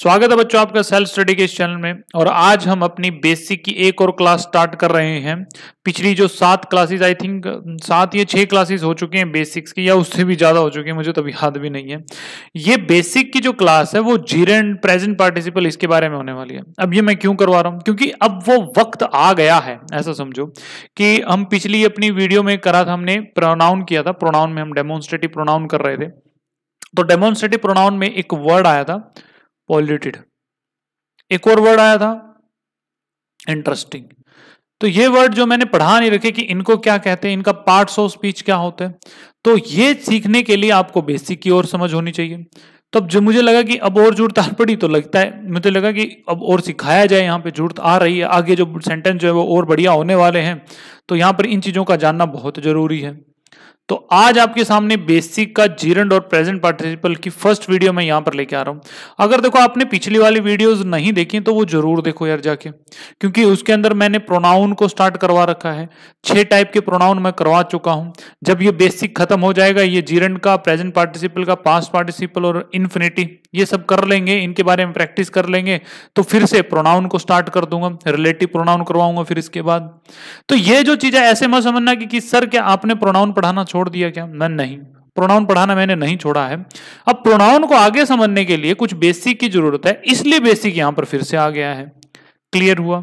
स्वागत है बच्चों आपका सेल्फ स्टडी के इस चैनल में और आज हम अपनी बेसिक की एक और क्लास स्टार्ट कर रहे हैं पिछली जो सात क्लासेस आई थिंक सात या छह क्लासेस हो चुके हैं बेसिक्स की या उससे भी ज़्यादा हो चुके हैं मुझे तभी तो याद भी नहीं है ये बेसिक की जो क्लास है वो जीरो एंड प्रेजेंट पार्टिसिपल इसके बारे में होने वाली है अब ये मैं क्यों करवा रहा हूँ क्योंकि अब वो वक्त आ गया है ऐसा समझो कि हम पिछली अपनी वीडियो में करा था हमने प्रोनाउन किया था प्रोनाउन में हम डेमोन्स्ट्रेटिव प्रोनाउन कर रहे थे तो डेमोन्स्ट्रेटिव प्रोनाउन में एक वर्ड आया था पॉल्यूटेड एक और वर्ड आया था इंटरेस्टिंग तो ये वर्ड जो मैंने पढ़ा नहीं रखे कि इनको क्या कहते हैं इनका पार्ट्स ऑफ स्पीच क्या होते हैं तो ये सीखने के लिए आपको बेसिक की ओर समझ होनी चाहिए तब तो जो मुझे लगा कि अब और जरूरत आ पड़ी तो लगता है मुझे तो लगा कि अब और सिखाया जाए यहाँ पे जरूरत आ रही है आगे जो सेंटेंस जो है वो और बढ़िया होने वाले हैं तो यहाँ पर इन चीज़ों का जानना बहुत ज़रूरी है तो आज आपके सामने बेसिक का जीरंड और प्रेजेंट पार्टिसिपल की फर्स्ट वीडियो मैं यहां पर लेके आ रहा हूं अगर देखो आपने पिछली वाली वीडियोस नहीं देखी तो वो जरूर देखो यार जाके क्योंकि उसके अंदर मैंने प्रोनाउन को स्टार्ट करवा रखा है छह टाइप के प्रोनाउन मैं करवा चुका हूं जब ये बेसिक खत्म हो जाएगा ये जीरंड का प्रेजेंट पार्टिसिपल का पास्ट पार्टिसिपल और इन्फिनिटी ये सब कर लेंगे इनके बारे में प्रैक्टिस कर लेंगे तो फिर से प्रोनाउन को स्टार्ट कर दूंगा रिलेटिव प्रोनाउन करवाऊंगा फिर इसके बाद तो ये जो चीज है ऐसे मत समझना कि, कि सर क्या आपने प्रोनाउन पढ़ाना छोड़ दिया क्या मैं नहीं प्रोनाउन पढ़ाना मैंने नहीं छोड़ा है अब प्रोनाउन को आगे समझने के लिए कुछ बेसिक की जरूरत है इसलिए बेसिक यहां पर फिर से आ गया है क्लियर हुआ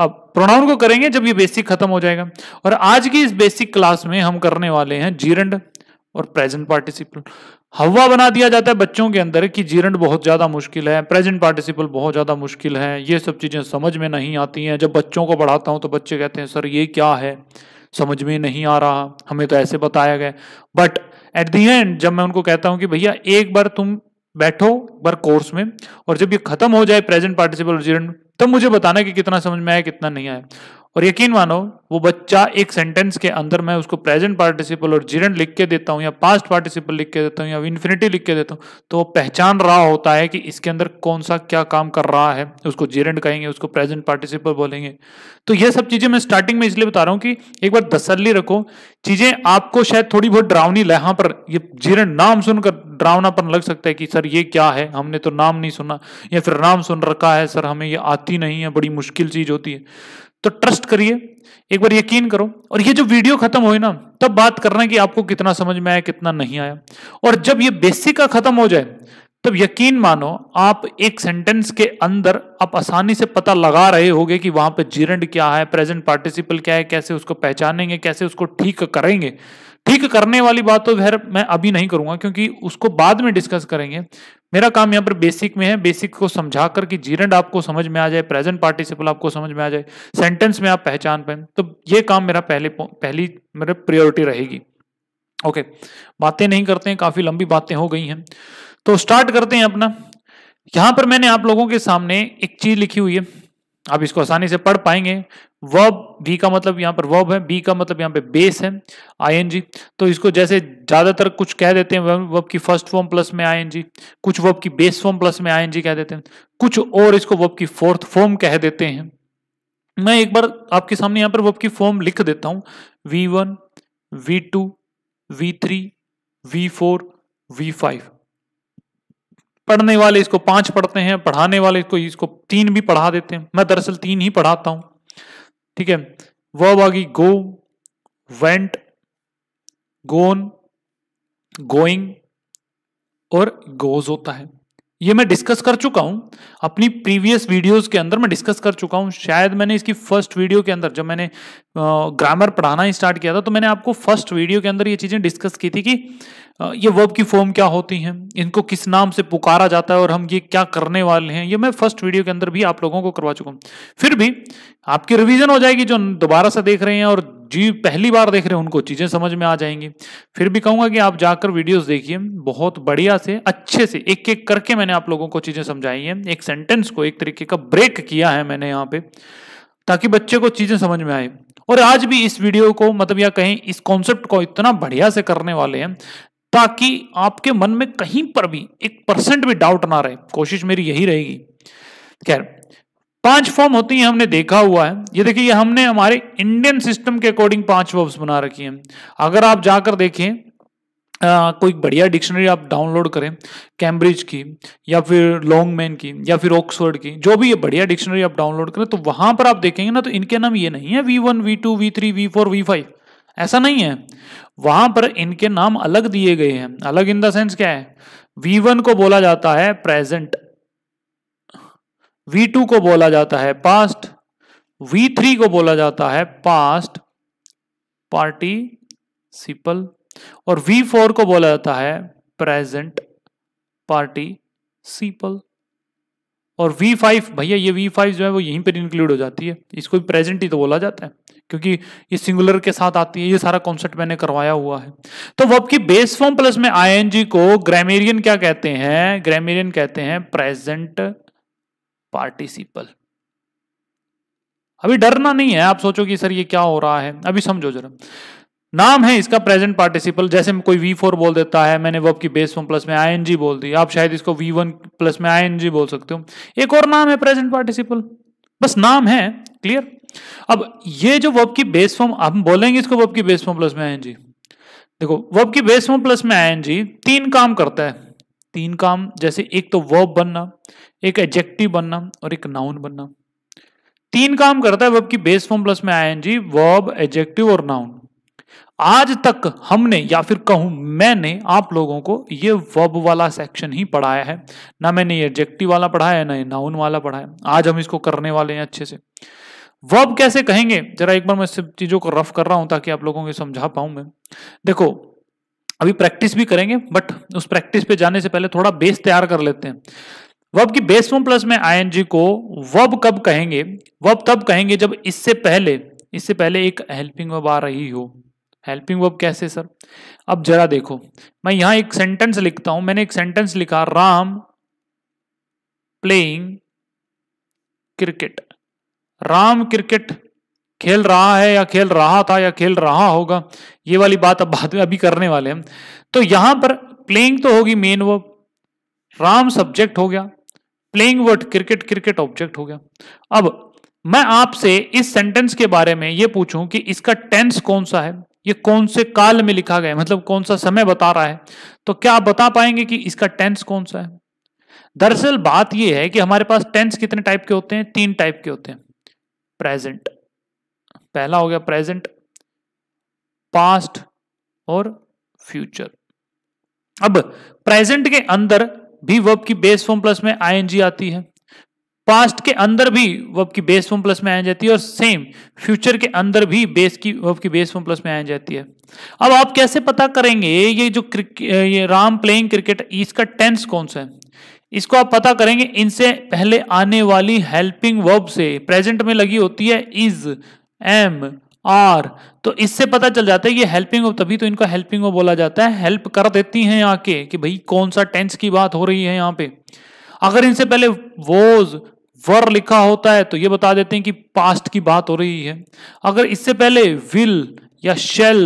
अब प्रोनाउन को करेंगे जब ये बेसिक खत्म हो जाएगा और आज की इस बेसिक क्लास में हम करने वाले हैं जीरंड और प्रेजेंट पार्टिसिपल हवा बना दिया जाता है बच्चों के अंदर कि जीरण बहुत ज़्यादा मुश्किल है प्रेजेंट पार्टिसिपल बहुत ज़्यादा मुश्किल है ये सब चीज़ें समझ में नहीं आती हैं जब बच्चों को पढ़ाता हूँ तो बच्चे कहते हैं सर ये क्या है समझ में नहीं आ रहा हमें तो ऐसे बताया गया बट एट दी एंड जब मैं उनको कहता हूँ कि भैया एक बार तुम बैठो बार कोर्स में और जब ये खत्म हो जाए प्रेजेंट पार्टिसिपल जीरण तब मुझे बताना कि कितना समझ में आया कितना नहीं आया और यकीन मानो वो बच्चा एक सेंटेंस के अंदर मैं उसको प्रेजेंट पार्टिसिपल और जीरन लिख के देता हूँ या पास्ट पार्टिसिपल लिख के देता हूँ या इन्फिनिटी लिख के देता हूँ तो वो पहचान रहा होता है कि इसके अंदर कौन सा क्या काम कर रहा है उसको जीरन कहेंगे उसको प्रेजेंट पार्टिसिपल बोलेंगे तो यह सब चीज़ें मैं स्टार्टिंग में इसलिए बता रहा हूँ कि एक बार तसली रखो चीज़ें आपको शायद थोड़ी बहुत ड्रावनी लहा पर यह जीरन नाम सुनकर ड्रावनापन लग सकता है कि सर ये क्या है हमने तो नाम नहीं सुना या फिर नाम सुन रखा है सर हमें ये आती नहीं है बड़ी मुश्किल चीज़ होती है तो ट्रस्ट करिए एक बार यकीन करो और ये जो वीडियो खत्म हुई ना तब बात करना कि आपको कितना समझ में आया कितना नहीं आया और जब ये बेसिक का खत्म हो जाए तब यकीन मानो आप एक सेंटेंस के अंदर आप आसानी से पता लगा रहे होगे कि वहां पर जीरेंड क्या है प्रेजेंट पार्टिसिपल क्या है कैसे उसको पहचानेंगे कैसे उसको ठीक करेंगे ठीक करने वाली बात तो खैर मैं अभी नहीं करूंगा क्योंकि उसको बाद में डिस्कस करेंगे मेरा काम यहाँ पर बेसिक में है बेसिक को समझा कर कि जीरेंड आपको समझ में आ जाए प्रेजेंट पार्टिसिपल आपको समझ में आ जाए सेंटेंस में आप पहचान पाए तो ये काम मेरा पहले पहली मेरे प्रियोरिटी रहेगी ओके बातें नहीं करते हैं काफी लंबी बातें हो गई हैं तो स्टार्ट करते हैं अपना यहां पर मैंने आप लोगों के सामने एक चीज लिखी हुई है आप इसको आसानी से पढ़ पाएंगे वर्ब वी का मतलब यहाँ पर वर्ब है बी का मतलब यहाँ पे बेस है आईएनजी तो इसको जैसे ज़्यादातर कुछ कह देते हैं वर्ब की फर्स्ट फॉर्म प्लस में आईएनजी कुछ वर्ब की बेस फॉर्म प्लस में आईएनजी कह देते हैं कुछ और इसको वर्ब की फोर्थ फॉर्म कह देते हैं मैं एक बार आपके सामने यहाँ पर वर्ब की फॉर्म लिख देता हूँ V one V two V three V four V five पढ़ने वाले इसको पांच पढ़ते हैं पढ़ाने वाले इसको इसको तीन भी पढ़ा देते हैं मैं दरअसल तीन ही पढ़ाता हूं ठीक है वर्ब आ गई गो वेंट गोन गोइंग और गोज होता है ये मैं डिस्कस कर चुका हूं अपनी प्रीवियस वीडियोस के अंदर मैं डिस्कस कर चुका हूं शायद मैंने इसकी फर्स्ट वीडियो के अंदर जब मैंने ग्रामर पढ़ाना स्टार्ट किया था तो मैंने आपको फर्स्ट वीडियो के अंदर ये चीजें डिस्कस की थी कि ये वर्ब की फॉर्म क्या होती हैं इनको किस नाम से पुकारा जाता है और हम ये क्या करने वाले हैं ये मैं फर्स्ट वीडियो के अंदर भी आप लोगों को करवा चुका हूँ फिर भी आपकी रिवीजन हो जाएगी जो दोबारा से देख रहे हैं और जी पहली बार देख रहे हैं उनको चीज़ें समझ में आ जाएंगी फिर भी कहूंगा कि आप जाकर वीडियोस देखिए बहुत बढ़िया से अच्छे से एक एक करके मैंने आप लोगों को चीज़ें समझाई हैं एक सेंटेंस को एक तरीके का ब्रेक किया है मैंने यहाँ पे ताकि बच्चे को चीज़ें समझ में आए और आज भी इस वीडियो को मतलब या कहें इस कॉन्सेप्ट को इतना बढ़िया से करने वाले हैं ताकि आपके मन में कहीं पर भी एक परसेंट भी डाउट ना रहे कोशिश मेरी यही रहेगी खैर पांच फॉर्म होती हैं हमने देखा हुआ है ये देखिए हमने हमारे इंडियन सिस्टम के अकॉर्डिंग पांच फॉर्म्स बना रखी हैं अगर आप जाकर देखें आ, कोई बढ़िया डिक्शनरी आप डाउनलोड करें कैम्ब्रिज की या फिर लॉन्गमैन की या फिर ऑक्सफोर्ड की जो भी ये बढ़िया डिक्शनरी आप डाउनलोड करें तो वहां पर आप देखेंगे ना तो इनके नाम ये नहीं है V one V two V three V four V five ऐसा नहीं है वहां पर इनके नाम अलग दिए गए हैं अलग इन द सेंस क्या है वी वन को बोला जाता है प्रेजेंट वी टू को बोला जाता है पास्ट वी थ्री को बोला जाता है पास्ट पार्टी सिपल और वी फोर को बोला जाता है प्रेजेंट पार्टी सिपल और वी फाइव भैया ये वी फाइव जो है वो यहीं पर इंक्लूड हो जाती है इसको प्रेजेंट ही तो बोला जाता है क्योंकि ये सिंगुलर के साथ आती है ये सारा कॉन्सेप्ट मैंने करवाया हुआ है तो वर्ब की बेस फॉर्म प्लस में आईएनजी को ग्रामेरियन क्या कहते हैं ग्रामेरियन कहते हैं प्रेजेंट पार्टिसिपल अभी डरना नहीं है आप सोचो कि सर ये क्या हो रहा है अभी समझो जरा नाम है इसका प्रेजेंट पार्टिसिपल जैसे कोई वी फोर बोल देता है मैंने वर्ब की बेस फॉर्म प्लस में आईएनजी बोल दी आप शायद इसको वी वन प्लस में आईएनजी बोल सकते हो एक और नाम है प्रेजेंट पार्टिसिपल बस नाम है क्लियर अब ये जो वर्ब की बेस फॉर्म हम बोलेंगे इसको वर्ब की बेस फॉर्म प्लस में आई देखो वर्ब की बेस फॉर्म प्लस में आई तीन काम करता है तीन काम जैसे एक तो वर्ब बनना एक एडजेक्टिव बनना और एक नाउन बनना तीन काम करता है वर्ब की बेस फॉर्म प्लस में आई वर्ब एडजेक्टिव और नाउन आज तक हमने या फिर कहूं मैंने आप लोगों को ये वर्ब वाला सेक्शन ही पढ़ाया है ना मैंने ये एडजेक्टिव वाला पढ़ाया है ना ये नाउन वाला पढ़ाया है आज हम इसको करने वाले हैं अच्छे से वर्ब कैसे कहेंगे जरा एक बार मैं चीजों को रफ कर रहा हूं ताकि आप लोगों को समझा पाऊं मैं देखो अभी प्रैक्टिस भी करेंगे बट उस प्रैक्टिस पे जाने से पहले थोड़ा बेस तैयार कर लेते हैं वर्ब की बेस फॉर्म प्लस में आईएनजी को वर्ब कब कहेंगे वर्ब तब कहेंगे जब इससे पहले इससे पहले एक हेल्पिंग वर्ब आ रही हो हेल्पिंग वर्ब कैसे सर अब जरा देखो मैं यहां एक सेंटेंस लिखता हूं मैंने एक सेंटेंस लिखा Ram playing cricket Ram cricket खेल रहा है या खेल रहा था या खेल रहा होगा ये वाली बात अब बाद में अभी करने वाले हैं तो यहां पर प्लेइंग तो होगी मेन वर्ब राम सब्जेक्ट हो गया playing word cricket cricket object हो गया अब मैं आपसे इस सेंटेंस के बारे में ये पूछूं कि इसका टेंस कौन सा है ये कौन से काल में लिखा गया है मतलब कौन सा समय बता रहा है तो क्या आप बता पाएंगे कि इसका टेंस कौन सा है दरअसल बात यह है कि हमारे पास टेंस कितने टाइप के होते हैं तीन टाइप के होते हैं प्रेजेंट पहला हो गया प्रेजेंट पास्ट और फ्यूचर अब प्रेजेंट के अंदर भी वर्ब की बेस फॉर्म प्लस में आईएनजी आती है पास्ट के अंदर भी वर्ब की बेस फॉर्म प्लस में आ जाती है और सेम फ्यूचर के अंदर भी बेस की वर्ब की बेस फॉर्म प्लस में आ जाती है अब आप कैसे पता करेंगे ये जो ये राम प्लेइंग क्रिकेट इसका टेंस कौन सा है इसको आप पता करेंगे इनसे पहले आने वाली हेल्पिंग वर्ब से प्रेजेंट में लगी होती है इज एम आर तो इससे पता चल जाता है ये हेल्पिंग वर्ब तभी तो इनका हेल्पिंग वर्ब बोला जाता है हेल्प कर देती हैं यहाँ के कि भाई कौन सा टेंस की बात हो रही है यहाँ पे अगर इनसे पहले वोज वर लिखा होता है तो ये बता देते हैं कि पास्ट की बात हो रही है अगर इससे पहले विल या शेल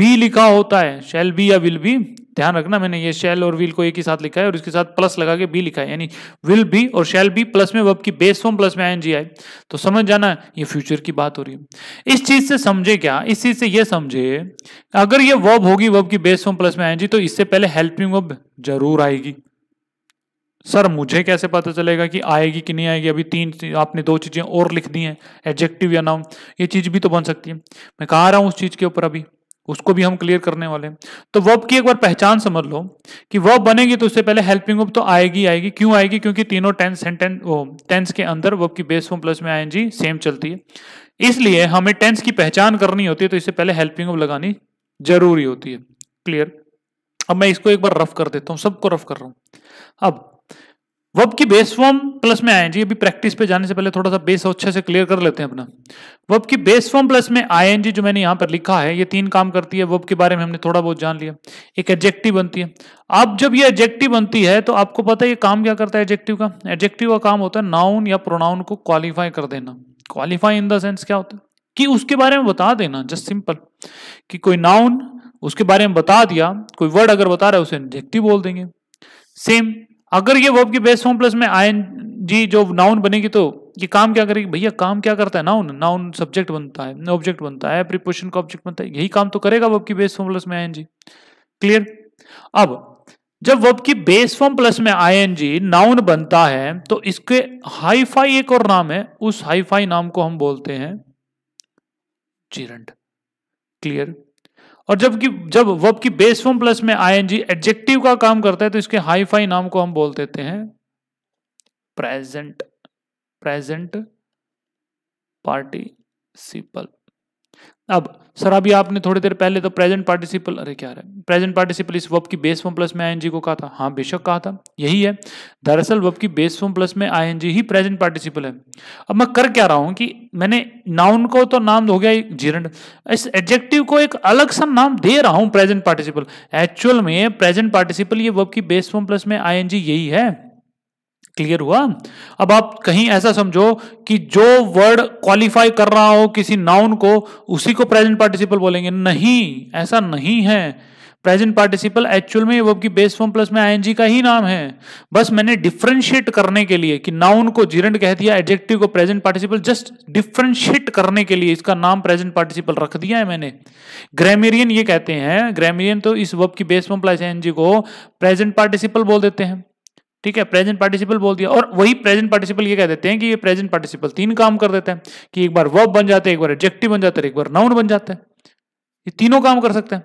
बी लिखा होता है शेल बी या विल बी ध्यान रखना मैंने ये शेल और विल को एक ही साथ लिखा है और इसके साथ प्लस लगा के बी लिखा है यानी विल बी और शेल बी प्लस में वर्ब की बेस फॉर्म प्लस में आई आए तो समझ जाना ये फ्यूचर की बात हो रही है इस चीज से समझे क्या इस चीज से ये समझे अगर ये वर्ब होगी वर्ब की बेस फॉर्म प्लस में आई तो इससे पहले हेल्पिंग वर्ब जरूर आएगी सर मुझे कैसे पता चलेगा कि आएगी कि नहीं आएगी अभी तीन आपने दो चीजें और लिख दी हैं एडजेक्टिव या नाउन ये चीज भी तो बन सकती है मैं कहा रहा हूं उस चीज के ऊपर अभी उसको भी हम क्लियर करने वाले हैं तो वर्ब की एक बार पहचान समझ लो कि वर्ब बनेगी तो उससे पहले हेल्पिंग वर्ब तो आएगी आएगी क्यों आएगी क्योंकि तीनों टेंस सेंटेंस टेंस टेंस के अंदर वर्ब की बेस फॉर्म प्लस में आईएनजी सेम चलती है इसलिए हमें टेंस की पहचान करनी होती है तो इससे पहले हेल्पिंग वर्ब लगानी जरूरी होती है क्लियर अब मैं इसको एक बार रफ कर देता हूं सबको रफ कर रहा हूं अब वर्ब की बेस फॉर्म प्लस में आईएनजी अभी प्रैक्टिस पे जाने से पहले थोड़ा सा बेस अच्छे से क्लियर कर लेते हैं अपना वर्ब की बेस फॉर्म प्लस में आईएनजी जो मैंने यहां पर लिखा है ये तीन काम करती है वर्ब के बारे में हमने थोड़ा बहुत जान लिया एक एडजेक्टिव बनती है अब जब ये एडजेक्टिव बनती है तो आपको पता है ये काम क्या करता है एडजेक्टिव का एडजेक्टिव का काम होता है नाउन या प्रोनाउन को क्वालिफाई कर देना क्वालिफाई इन द सेंस क्या होता है कि उसके बारे में बता देना जस्ट सिंपल कि कोई नाउन उसके बारे में बता दिया कोई वर्ड अगर बता रहा है उसे एडजेक्टिव बोल देंगे सेम अगर ये वर्ब की बेस्ट फॉर्म प्लस में आई जी जो नाउन बनेगी तो ये काम क्या करेगी भैया काम क्या करता है नाउन नाउन सब्जेक्ट बनता है ऑब्जेक्ट बनता है प्रिपोशन का ऑब्जेक्ट बनता है यही काम तो करेगा वर्ब की बेस्ट फॉर्म प्लस में आई क्लियर अब जब वर्ब की बेस फॉर्म प्लस में आई नाउन बनता है तो इसके हाईफाई एक और नाम है उस हाईफाई नाम को हम बोलते हैं चीरंट क्लियर और जबकि जब वर्ब की बेस फॉर्म प्लस में आईएनजी एडजेक्टिव का काम करता है तो इसके हाईफाई नाम को हम बोल देते हैं प्रेजेंट प्रेजेंट पार्टिसिपल अब सर अभी आपने थोड़ी देर पहले तो प्रेजेंट पार्टिसिपल अरे क्या है प्रेजेंट पार्टिसिपल इस वब की बेस फॉर्म प्लस में आईएनजी को कहा था हाँ बेशक कहा था यही है दरअसल वब की बेस फॉर्म प्लस में आईएनजी ही प्रेजेंट पार्टिसिपल है अब मैं कर क्या रहा हूं कि मैंने नाउन को तो नाम हो गया जीरण इस एडजेक्टिव को एक अलग सा नाम दे रहा हूं प्रेजेंट पार्टिसिपल एक्चुअल में प्रेजेंट पार्टिसिपल ये वब की बेस फॉर्म प्लस में आई यही है क्लियर हुआ अब आप कहीं ऐसा समझो कि जो वर्ड क्वालिफाई कर रहा हो किसी नाउन को उसी को प्रेजेंट पार्टिसिपल बोलेंगे नहीं ऐसा नहीं है प्रेजेंट पार्टिसिपल एक्चुअल में वर्ब की बेस फॉर्म प्लस में आईएनजी का ही नाम है बस मैंने डिफ्रेंशिएट करने के लिए कि नाउन को जीरेंट कह दिया एडजेक्टिव को प्रेजेंट पार्टिसिपल जस्ट डिफ्रेंशिएट करने के लिए इसका नाम प्रेजेंट पार्टिसिपल रख दिया है मैंने ग्रामेरियन ये कहते हैं ग्रामेरियन तो इस वर्ब की बेस फॉर्म प्लस आईएनजी को प्रेजेंट पार्टिसिपल बोल देते हैं ठीक है प्रेजेंट पार्टिसिपल बोल दिया और वही प्रेजेंट पार्टिसिपल ये कह देते हैं कि ये प्रेजेंट पार्टिसिपल तीन काम कर देते हैं कि एक बार वर्ब बन जाते हैं एक बार एडजेक्टिव बन जाता है एक बार नाउन बन जाता है ये तीनों काम कर सकते हैं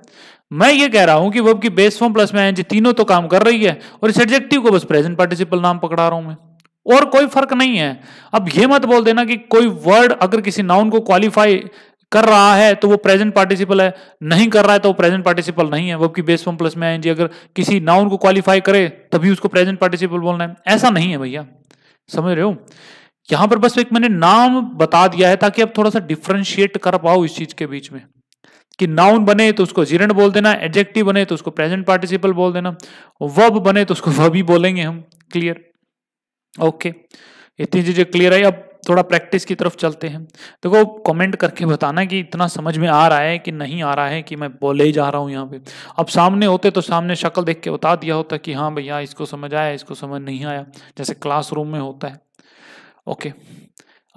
मैं ये कह रहा हूं कि वर्ब की बेस फॉर्म प्लस में एनजी तीनों तो काम कर रही है और इस एडजेक्टिव को बस प्रेजेंट पार्टिसिपल नाम पकड़ा रहा हूं मैं और कोई फर्क नहीं है अब ये मत बोल देना कि कोई वर्ड अगर किसी नाउन को क्वालिफाई कर रहा है तो वो प्रेजेंट पार्टिसिपल है नहीं कर रहा है तो वो प्रेजेंट पार्टिसिपल नहीं है वो जबकि बेस फॉर्म प्लस में आएंगे अगर किसी नाउन को क्वालिफाई करे तभी उसको प्रेजेंट पार्टिसिपल बोलना है ऐसा नहीं है भैया समझ रहे हो यहां पर बस एक मैंने नाम बता दिया है ताकि आप थोड़ा सा डिफ्रेंशिएट कर पाओ इस चीज के बीच में कि नाउन बने तो उसको जीरण बोल देना एडजेक्टिव बने तो उसको प्रेजेंट पार्टिसिपल बोल देना वब बने तो उसको वब ही बोलेंगे हम क्लियर ओके इतनी चीजें क्लियर आई अब थोड़ा प्रैक्टिस की तरफ चलते हैं देखो तो कमेंट करके बताना कि इतना समझ में आ रहा है कि नहीं आ रहा है कि मैं बोले ही जा रहा हूँ यहाँ पे अब सामने होते तो सामने शक्ल देख के बता दिया होता कि हाँ भैया इसको समझ आया इसको समझ नहीं आया जैसे क्लासरूम में होता है ओके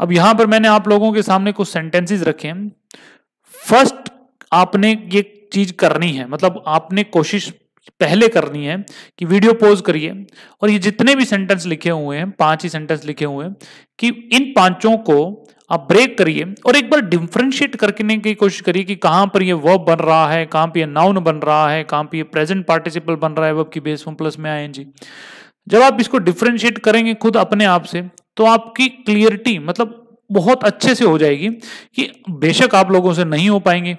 अब यहाँ पर मैंने आप लोगों के सामने कुछ सेंटेंसेज रखे हैं फर्स्ट आपने ये चीज करनी है मतलब आपने कोशिश पहले करनी है कि वीडियो पोज करिए और ये जितने भी सेंटेंस लिखे हुए हैं पांच ही सेंटेंस लिखे हुए हैं कि इन पांचों को आप ब्रेक करिए और एक बार डिफ्रेंशिएट करने की कोशिश करिए कि कहां पर ये वर्ब बन रहा है कहां पर ये नाउन बन रहा है कहां पर ये प्रेजेंट पार्टिसिपल बन रहा है वर्ब की बेस फॉर्म प्लस में आए जी जब आप इसको डिफ्रेंशिएट करेंगे खुद अपने आप से तो आपकी क्लियरिटी मतलब बहुत अच्छे से हो जाएगी कि बेशक आप लोगों से नहीं हो पाएंगे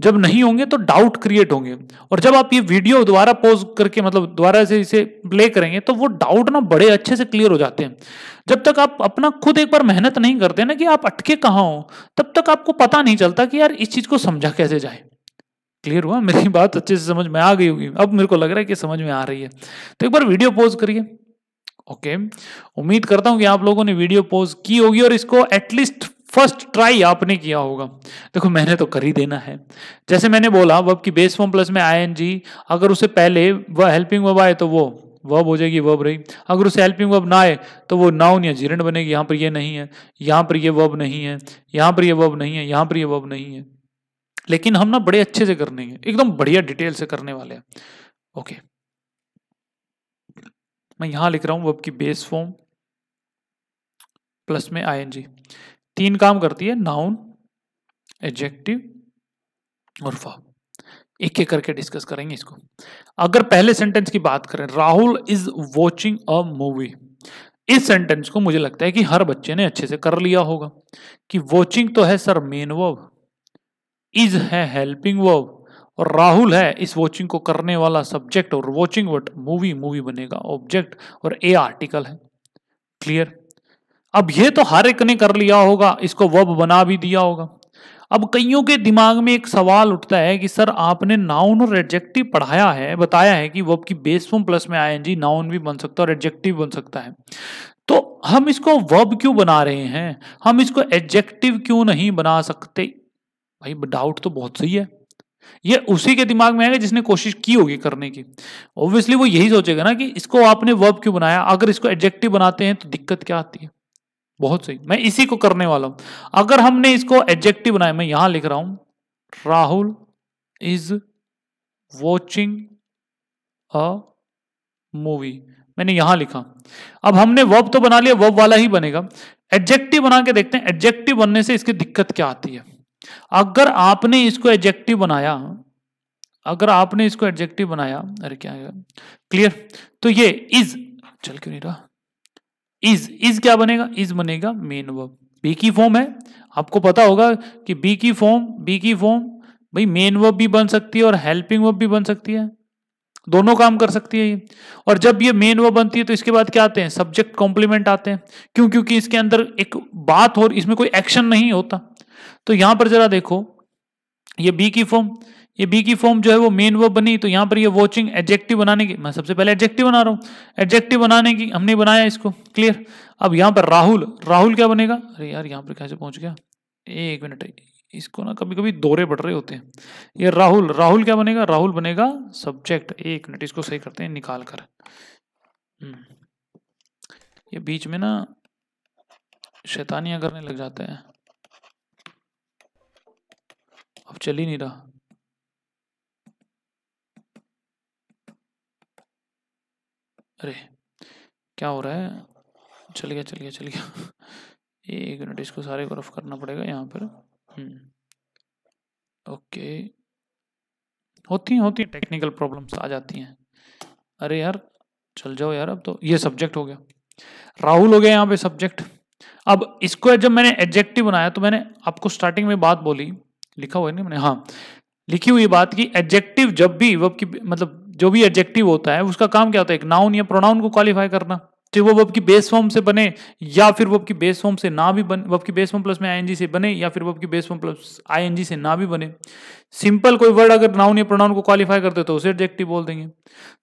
जब नहीं होंगे तो डाउट क्रिएट होंगे और जब आप ये वीडियो द्वारा पोज करके मतलब द्वारा से इसे प्ले करेंगे तो वो डाउट ना बड़े अच्छे से क्लियर हो जाते हैं जब तक आप अपना खुद एक बार मेहनत नहीं करते ना कि आप अटके कहाँ हो तब तक आपको पता नहीं चलता कि यार इस चीज़ को समझा कैसे जाए क्लियर हुआ मेरी बात अच्छे से समझ में आ गई होगी अब मेरे को लग रहा है कि समझ में आ रही है तो एक बार वीडियो पोज करिए ओके उम्मीद करता हूं कि आप लोगों ने वीडियो पोज की होगी और इसको एटलीस्ट फर्स्ट ट्राई आपने किया होगा देखो मैंने तो कर ही देना है जैसे मैंने बोला वब की बेस फॉर्म प्लस में आई अगर उसे पहले वह हेल्पिंग वब आए तो वो वब हो जाएगी वब रही अगर उसे हेल्पिंग वब ना आए तो वो नाउन या जीरण बनेगी यहाँ पर ये नहीं है यहाँ पर ये वब नहीं है यहाँ पर ये वब नहीं है यहाँ पर ये वब नहीं है लेकिन हम ना बड़े अच्छे से करने हैं एकदम बढ़िया डिटेल से करने वाले हैं ओके मैं यहां लिख रहा हूं वब की बेस फॉर्म प्लस में आईएनजी तीन काम करती है नाउन एडजेक्टिव और फॉर्म एक एक करके डिस्कस करेंगे इसको अगर पहले सेंटेंस की बात करें Rahul is watching a movie इस सेंटेंस को मुझे लगता है कि हर बच्चे ने अच्छे से कर लिया होगा कि वॉचिंग तो है सर मेन वर्ब इज है हेल्पिंग वर्ब और राहुल है इस वॉचिंग को करने वाला सब्जेक्ट और वॉचिंग वर्ड मूवी मूवी बनेगा ऑब्जेक्ट और ए आर्टिकल है क्लियर अब ये तो हर एक ने कर लिया होगा इसको वब बना भी दिया होगा अब कईयों के दिमाग में एक सवाल उठता है कि सर आपने नाउन और एडजेक्टिव पढ़ाया है बताया है कि वब की बेस फॉर्म प्लस में जी नाउन भी बन सकता है और एडजेक्टिव बन सकता है तो हम इसको वब क्यों बना रहे हैं हम इसको एडजेक्टिव क्यों नहीं बना सकते भाई डाउट तो बहुत सही है ये उसी के दिमाग में आएगा जिसने कोशिश की होगी करने की ऑब्वियसली वो यही सोचेगा ना कि इसको आपने वर्ब क्यों बनाया अगर इसको एडजेक्टिव बनाते हैं तो दिक्कत क्या आती है बहुत सही मैं इसी को करने वाला हूं अगर हमने इसको एडजेक्टिव बनाया मैं यहां लिख रहा हूं Rahul is watching a movie मैंने यहां लिखा अब हमने वब तो बना लिया वब वाला ही बनेगा एडजेक्टिव बना के देखते हैं एडजेक्टिव बनने से इसकी दिक्कत क्या आती है अगर आपने इसको एडजेक्टिव बनाया अगर आपने इसको एडजेक्टिव बनाया अरे क्या क्लियर तो ये इज चल क्यों नहीं रहा इज इज क्या बनेगा इज बनेगा मेन वर्ब बी की फॉर्म है आपको पता होगा कि बी की फॉर्म बी की फॉर्म भाई मेन वर्ब भी बन सकती है और हेल्पिंग वर्ब भी बन सकती है दोनों काम कर सकती है ये और जब ये मेन वर्ब बनती है तो इसके बाद क्या आते हैं सब्जेक्ट कॉम्प्लीमेंट आते हैं क्यों क्योंकि इसके अंदर एक बात और इसमें कोई एक्शन नहीं होता तो यहां पर जरा देखो ये बी की फॉर्म ये बी की फॉर्म जो है वो मेन वर्ब बनी तो यहाँ पर ये वॉचिंग एडजेक्टिव बनाने की मैं सबसे पहले एडजेक्टिव बना रहा हूँ एडजेक्टिव बनाने की हमने बनाया इसको क्लियर अब यहाँ पर राहुल राहुल क्या बनेगा अरे यार यहाँ पर कैसे पहुँच गया एक मिनट इसको ना कभी कभी दौरे बढ़ रहे होते हैं ये राहुल राहुल क्या बनेगा राहुल बनेगा सब्जेक्ट एक मिनट इसको सही करते हैं निकाल कर हम्म। ये बीच में ना शैतानियां करने लग जाता है अब चल ही नहीं रहा अरे क्या हो रहा है चल गया चल गया चल गया एक मिनट इसको सारे को रफ करना पड़ेगा यहाँ पर हम्म। ओके होती हैं होती हैं टेक्निकल प्रॉब्लम्स आ जाती हैं अरे यार चल जाओ यार अब तो ये सब्जेक्ट हो गया राहुल हो गया यहाँ पे सब्जेक्ट अब इसको जब मैंने एडजेक्टिव बनाया तो मैंने आपको स्टार्टिंग में बात बोली लिखा हुआ है ना मैंने हाँ लिखी हुई बात कि एडजेक्टिव जब भी वर्ब की मतलब जो भी एडजेक्टिव होता है उसका काम क्या होता है एक नाउन या प्रोनाउन को क्वालिफाई करना चाहे वो वब की बेस फॉर्म से बने या फिर वब की बेस फॉर्म से ना भी बने वब की बेस फॉर्म प्लस में आईएनजी से बने या फिर वब की बेस फॉर्म प्लस आईएनजी से ना भी बने सिंपल कोई वर्ड अगर नाउन या प्रोनाउन को क्वालिफाई करते तो उसे एडजेक्टिव बोल देंगे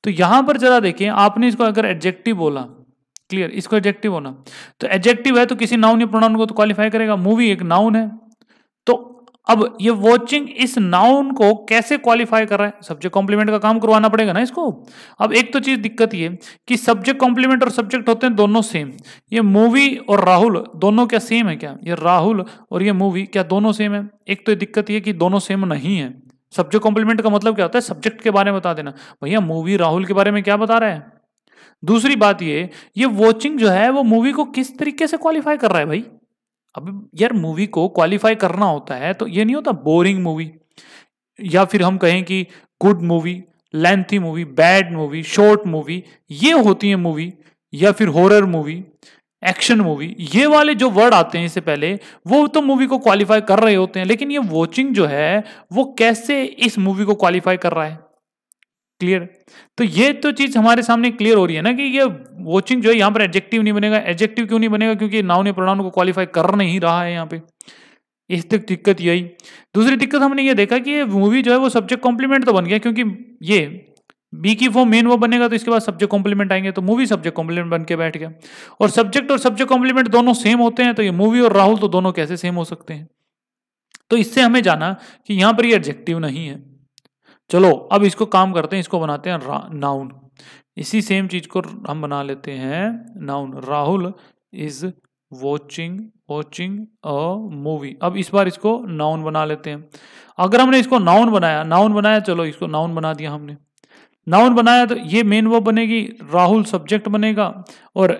तो यहां पर जरा देखिए आपने इसको अगर एडजेक्टिव बोला क्लियर इसको एडजेक्टिव होना तो एडजेक्टिव है तो किसी नाउन या प्रोनाउन को तो क्वालिफाई करेगा मूवी एक नाउन है तो अब ये वॉचिंग इस नाउन को कैसे क्वालिफाई कर रहा है सब्जेक्ट कॉम्प्लीमेंट का काम करवाना पड़ेगा ना इसको अब एक तो चीज दिक्कत ये कि सब्जेक्ट कॉम्प्लीमेंट और सब्जेक्ट होते हैं दोनों सेम ये मूवी और राहुल दोनों क्या सेम है क्या ये राहुल और ये मूवी क्या दोनों सेम है एक तो दिक्कत ये कि दोनों सेम नहीं है सब्जेक्ट कॉम्प्लीमेंट का मतलब क्या होता है सब्जेक्ट के बारे में बता देना भैया मूवी राहुल के बारे में क्या बता रहा है दूसरी बात ये ये वॉचिंग जो है वो मूवी को किस तरीके से क्वालिफाई कर रहा है भाई अब यार मूवी को क्वालिफाई करना होता है तो ये नहीं होता बोरिंग मूवी या फिर हम कहें कि good movie lengthy movie bad movie short movie ये होती है मूवी या फिर हॉरर मूवी एक्शन मूवी ये वाले जो वर्ड आते हैं इससे पहले वो तो मूवी को क्वालिफाई कर रहे होते हैं लेकिन ये वॉचिंग जो है वो कैसे इस मूवी को क्वालिफाई कर रहा है क्लियर तो ये तो चीज हमारे सामने क्लियर हो रही है ना कि ये वॉचिंग जो है यहाँ पर एडजेक्टिव नहीं बनेगा एडजेक्टिव क्यों नहीं बनेगा क्योंकि नाउन ने प्रोनाउन को क्वालिफाई कर नहीं रहा है यहाँ पे इस तक दिक्कत यही दूसरी दिक्कत हमने ये देखा कि ये मूवी जो है वो सब्जेक्ट कॉम्प्लीमेंट तो बन गया क्योंकि ये बी की फॉर्म मेन वो बनेगा तो इसके बाद सब्जेक्ट कॉम्प्लीमेंट आएंगे तो मूवी सब्जेक्ट कॉम्प्लीमेंट बन के बैठ गया और सब्जेक्ट और सब्जेक्ट कॉम्प्लीमेंट दोनों सेम होते हैं तो ये मूवी और राहुल तो दोनों कैसे सेम हो सकते हैं तो इससे हमें जाना कि यहाँ पर ये एडजेक्टिव नहीं है चलो अब इसको काम करते हैं इसको बनाते हैं नाउन इसी सेम चीज को हम बना लेते हैं noun Rahul is watching watching a movie अब इस बार इसको नाउन बना लेते हैं अगर हमने इसको नाउन बनाया नाउन बनाया चलो इसको नाउन बना दिया हमने नाउन बनाया तो ये मेन वो बनेगी राहुल सब्जेक्ट बनेगा और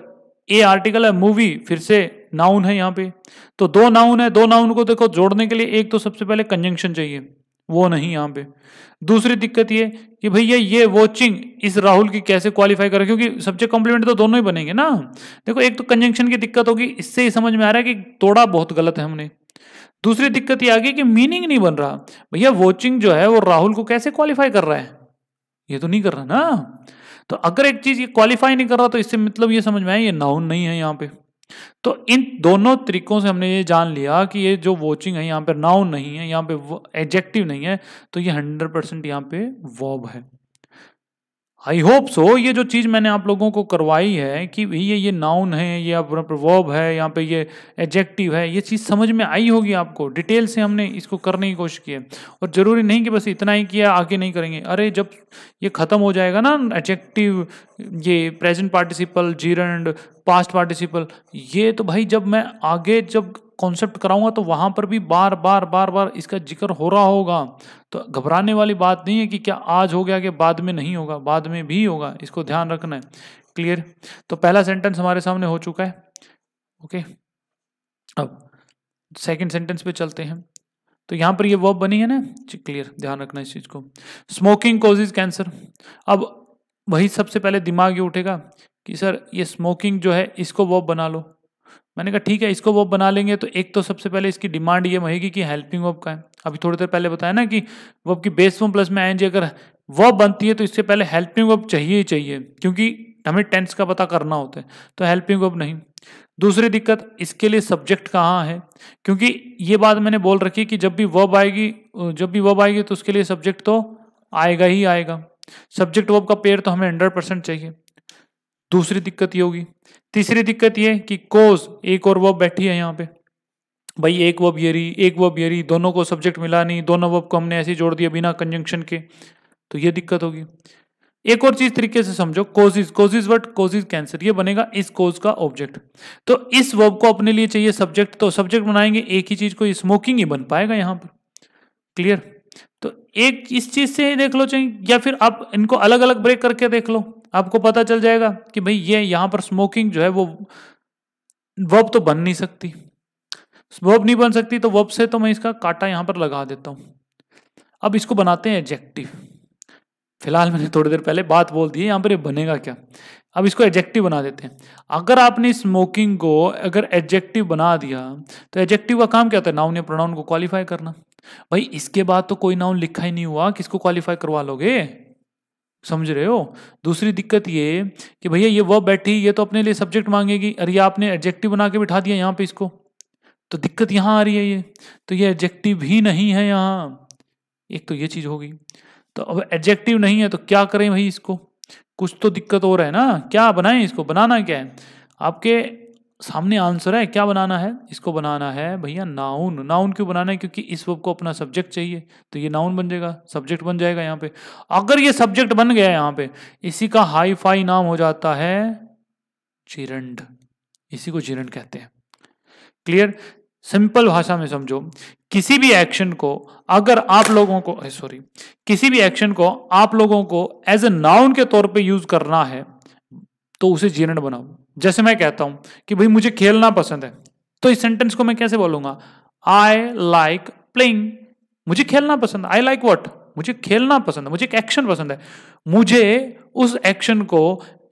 ए आर्टिकल है मूवी फिर से नाउन है यहाँ पे तो दो नाउन है दो नाउन को देखो जोड़ने के लिए एक तो सबसे पहले कंजंक्शन चाहिए वो नहीं यहाँ पे दूसरी दिक्कत ये कि भैया ये वॉचिंग इस राहुल की कैसे क्वालिफाई करें क्योंकि सब्जेक्ट कॉम्प्लीमेंट तो दोनों ही बनेंगे ना देखो एक तो कंजंक्शन की दिक्कत होगी इससे ही समझ में आ रहा है कि तोड़ा बहुत गलत है हमने दूसरी दिक्कत ये आ गई कि मीनिंग नहीं बन रहा भैया वॉचिंग जो है वो राहुल को कैसे क्वालिफाई कर रहा है ये तो नहीं कर रहा ना तो अगर एक चीज ये क्वालिफाई नहीं कर रहा तो इससे मतलब ये समझ में आए ये नाउन नहीं है यहाँ पे तो इन दोनों तरीकों से हमने ये जान लिया कि ये जो वॉचिंग है यहाँ पर नाउन नहीं है यहाँ पे एडजेक्टिव नहीं है तो ये हंड्रेड परसेंट यहाँ पे वॉब है आई होप सो ये जो चीज़ मैंने आप लोगों को करवाई है कि ये ये नाउन है ये आप वर्ब है यहाँ पे ये एडजेक्टिव है ये चीज़ समझ में आई होगी आपको डिटेल से हमने इसको करने की कोशिश की है और ज़रूरी नहीं कि बस इतना ही किया आगे नहीं करेंगे अरे जब ये ख़त्म हो जाएगा ना एडजेक्टिव ये present participle gerund past participle ये तो भाई जब मैं आगे जब कॉन्सेप्ट कराऊंगा तो वहां पर भी बार बार बार बार इसका जिक्र हो रहा होगा तो घबराने वाली बात नहीं है कि क्या आज हो गया कि बाद में नहीं होगा बाद में भी होगा इसको ध्यान रखना है क्लियर तो पहला सेंटेंस हमारे सामने हो चुका है ओके अब सेकेंड सेंटेंस पे चलते हैं तो यहां पर ये वर्ब बनी है ना क्लियर ध्यान रखना इस चीज़ को स्मोकिंग कोजिज कैंसर अब वही सबसे पहले दिमाग ये उठेगा कि सर ये स्मोकिंग जो है इसको वर्ब बना लो मैंने कहा ठीक है इसको वो बना लेंगे तो एक तो सबसे पहले इसकी डिमांड ये रहेगी कि हेल्पिंग वर्ब का है अभी थोड़ी देर पहले बताया ना कि वर्ब की बेस फॉर्म प्लस में आएंगे अगर वह बनती है तो इससे पहले हेल्पिंग वर्ब चाहिए ही चाहिए क्योंकि हमें टेंस का पता करना होता है तो हेल्पिंग वर्ब नहीं दूसरी दिक्कत इसके लिए सब्जेक्ट कहाँ है क्योंकि ये बात मैंने बोल रखी कि जब भी वर्ब आएगी जब भी वर्ब आएगी तो उसके लिए सब्जेक्ट तो आएगा ही आएगा सब्जेक्ट वर्ब का पेयर तो हमें हंड्रेड परसेंट चाहिए दूसरी दिक्कत ये होगी तीसरी दिक्कत यह कि कोज एक और वब बैठी है यहाँ पे भाई एक वब ये रही एक वब ये रही दोनों को सब्जेक्ट मिला नहीं दोनों वब को हमने ऐसे जोड़ दिया बिना कंजंक्शन के तो ये दिक्कत होगी एक और चीज तरीके से समझो causes causes what causes cancer ये बनेगा इस कोज का ऑब्जेक्ट तो इस वर्ब को अपने लिए चाहिए सब्जेक्ट तो सब्जेक्ट बनाएंगे एक ही चीज को स्मोकिंग ही बन पाएगा यहाँ पर क्लियर तो एक इस चीज से ही देख लो चाहिए या फिर आप इनको अलग अलग ब्रेक करके देख लो आपको पता चल जाएगा कि भाई ये यहां पर स्मोकिंग जो है वो वब तो बन नहीं सकती वब नहीं बन सकती तो वब से तो मैं इसका काटा यहां पर लगा देता हूं अब इसको बनाते हैं एडजेक्टिव फिलहाल मैंने थोड़ी देर पहले बात बोल दी है यहां पर ये बनेगा क्या अब इसको एडजेक्टिव बना देते हैं अगर आपने स्मोकिंग को अगर एडजेक्टिव बना दिया तो एडजेक्टिव का काम क्या होता है नाउन या प्रोनाउन को क्वालिफाई करना भाई इसके बाद तो कोई नाउन लिखा ही नहीं हुआ किसको क्वालिफाई करवा लोगे समझ रहे हो दूसरी दिक्कत ये कि भैया ये वह बैठी ये तो अपने लिए सब्जेक्ट मांगेगी अरे ये आपने एडजेक्टिव बना के बिठा दिया यहाँ पे इसको तो दिक्कत यहाँ आ रही है ये तो ये एडजेक्टिव ही नहीं है यहाँ एक तो ये चीज़ होगी तो अब एडजेक्टिव नहीं है तो क्या करें भाई इसको कुछ तो दिक्कत हो रहा है ना क्या बनाएं इसको बनाना क्या है आपके सामने आंसर है क्या बनाना है इसको बनाना है भैया नाउन नाउन क्यों बनाना है क्योंकि इस वर्ब को अपना सब्जेक्ट चाहिए तो ये नाउन बन जाएगा सब्जेक्ट बन जाएगा यहाँ पे अगर ये सब्जेक्ट बन गया यहाँ पे इसी का हाई फाई नाम हो जाता है चिरंड इसी को चिरंड कहते हैं क्लियर सिंपल भाषा में समझो किसी भी एक्शन को अगर आप लोगों को सॉरी किसी भी एक्शन को आप लोगों को एज ए नाउन के तौर पर यूज करना है तो उसे जीर्ण बनाओ जैसे मैं कहता हूं कि भाई मुझे खेलना पसंद है तो इस सेंटेंस को मैं कैसे बोलूंगा आई लाइक प्लेइंग मुझे खेलना पसंद आई लाइक वॉट मुझे खेलना पसंद है मुझे एक एक्शन पसंद है मुझे उस एक्शन को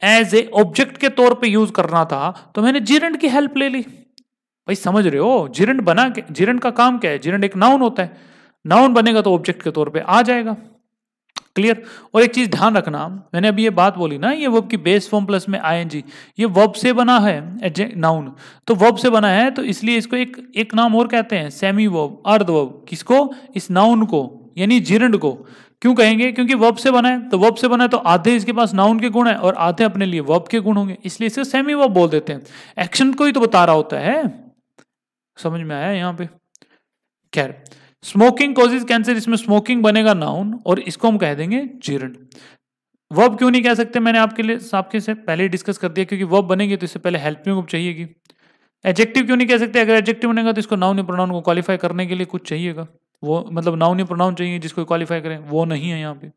एज ए ऑब्जेक्ट के तौर पे यूज करना था तो मैंने जीरंड की हेल्प ले ली भाई समझ रहे हो जीरंड बना के जीरंड का काम क्या है जीरंड एक नाउन होता है नाउन बनेगा तो ऑब्जेक्ट के तौर पे आ जाएगा क्लियर और एक चीज ध्यान रखना मैंने अभी ये बात बोली ना ये वर्ब की बेस फॉर्म प्लस में आईएनजी ये वर्ब से बना है नाउन तो वर्ब से बना है तो इसलिए इसको एक एक नाम और कहते हैं सेमी वर्ब अर्ध वर्ब किसको इस नाउन को यानी जीर्ण को क्यों कहेंगे क्योंकि वर्ब से बना है तो वर्ब से बना है तो आधे इसके पास नाउन के गुण है और आधे अपने लिए वर्ब के गुण होंगे इसलिए इसे सेमी वर्ब बोल देते हैं एक्शन को ही तो बता रहा होता है समझ में आया यहाँ पे खैर स्मोकिंग कॉजेज कैंसर इसमें स्मोकिंग बनेगा नाउन और इसको हम कह देंगे जीर्ण वर्ब क्यों नहीं कह सकते मैंने आपके लिए आपके से पहले ही डिस्कस कर दिया क्योंकि वर्ब बनेंगे तो इससे पहले हेल्पिंग चाहिएगी एडजेक्टिव क्यों नहीं कह सकते अगर एडजेक्टिव बनेगा तो इसको नाउन या प्रोनाउन को क्वालिफाई करने के लिए कुछ चाहिएगा वो मतलब नाउन या प्रोनाउन चाहिए जिसको क्वालिफाई करें वो नहीं है यहाँ पे